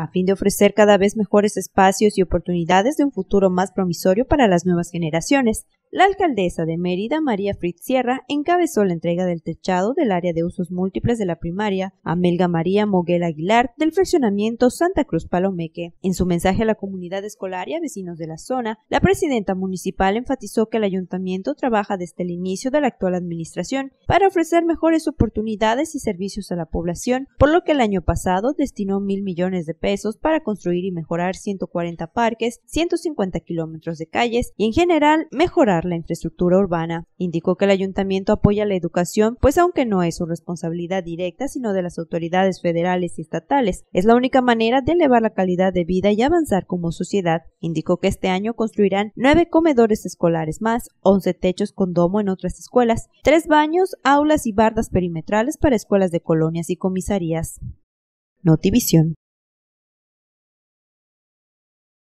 a fin de ofrecer cada vez mejores espacios y oportunidades de un futuro más promisorio para las nuevas generaciones, la alcaldesa de Mérida, María Fritz Sierra, encabezó la entrega del techado del área de usos múltiples de la primaria a Melga María Moguel Aguilar del fraccionamiento Santa Cruz Palomeque. En su mensaje a la comunidad escolar y a vecinos de la zona, la presidenta municipal enfatizó que el ayuntamiento trabaja desde el inicio de la actual administración para ofrecer mejores oportunidades y servicios a la población, por lo que el año pasado destinó mil millones de pesos para construir y mejorar 140 parques, 150 kilómetros de calles y en general mejorar la infraestructura urbana. Indicó que el ayuntamiento apoya la educación, pues aunque no es su responsabilidad directa, sino de las autoridades federales y estatales, es la única manera de elevar la calidad de vida y avanzar como sociedad. Indicó que este año construirán nueve comedores escolares más, once techos con domo en otras escuelas, tres baños, aulas y bardas perimetrales para escuelas de colonias y comisarías. Notivisión.